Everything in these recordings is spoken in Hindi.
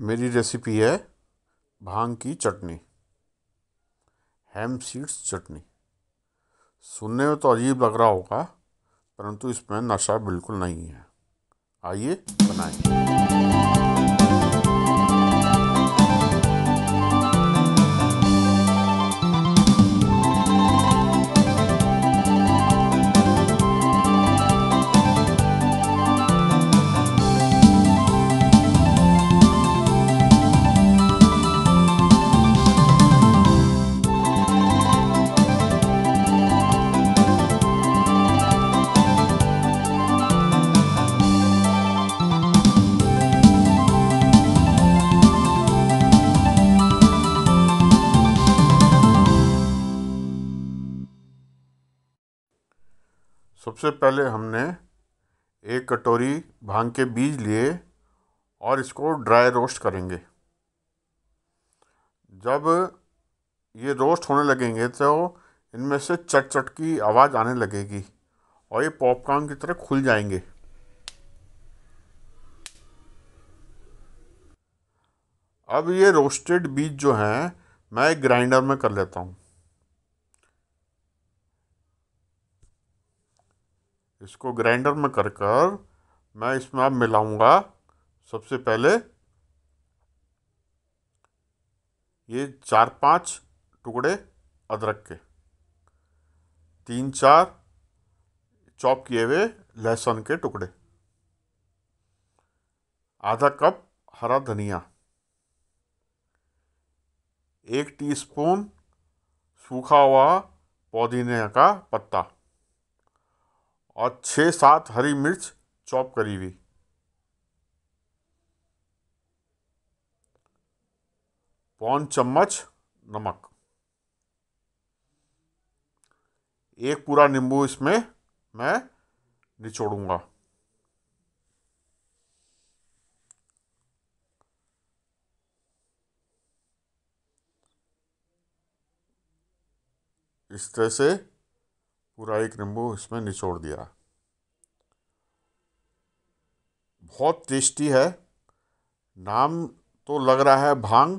मेरी रेसिपी है भांग की चटनी हैम सीड्स चटनी सुनने में तो अजीब लग रहा होगा परंतु इसमें नशा बिल्कुल नहीं है आइए बनाएं सबसे पहले हमने एक कटोरी भांग के बीज लिए और इसको ड्राई रोस्ट करेंगे जब ये रोस्ट होने लगेंगे तो इनमें से चट चट की आवाज़ आने लगेगी और ये पॉपकॉर्न की तरह खुल जाएंगे अब ये रोस्टेड बीज जो हैं मैं ग्राइंडर में कर लेता हूँ इसको ग्राइंडर में कर कर मैं इसमें अब मिलाऊंगा सबसे पहले ये चार पांच टुकड़े अदरक के तीन चार चॉप किए हुए लहसुन के टुकड़े आधा कप हरा धनिया एक टीस्पून सूखा हुआ पुदीने का पत्ता और छः सात हरी मिर्च चॉप करी हुई पौन चम्मच नमक एक पूरा नींबू इसमें मैं निचोड़ूंगा इस तरह से पूरा एक नींबू इसमें निचोड़ दिया बहुत टेस्टी है नाम तो लग रहा है भांग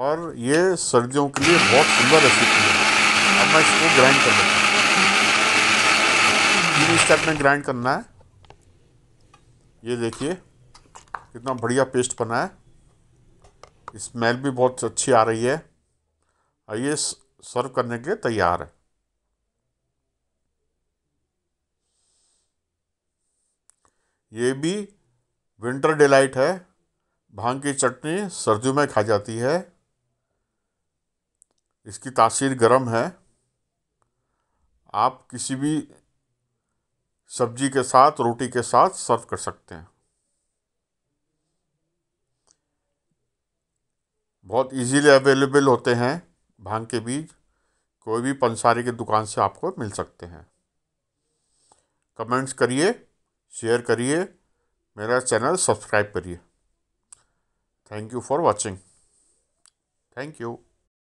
पर ये सर्दियों के लिए बहुत सुंदर रेसिपी है अब मैं इसको ग्राइंड कर लेता हूँ तीन स्टेप में ग्राइंड करना है ये देखिए कितना बढ़िया पेस्ट बना है स्मेल भी बहुत अच्छी आ रही है आइए सर्व करने के तैयार है ये भी विंटर डिलाइट है भांग की चटनी सर्दियों में खा जाती है इसकी तासीर गर्म है आप किसी भी सब्जी के साथ रोटी के साथ सर्व कर सकते हैं बहुत इजीली अवेलेबल होते हैं भांग के बीज कोई भी पंसारी की दुकान से आपको मिल सकते हैं कमेंट्स करिए शेयर करिए मेरा चैनल सब्सक्राइब करिए thank you for watching thank you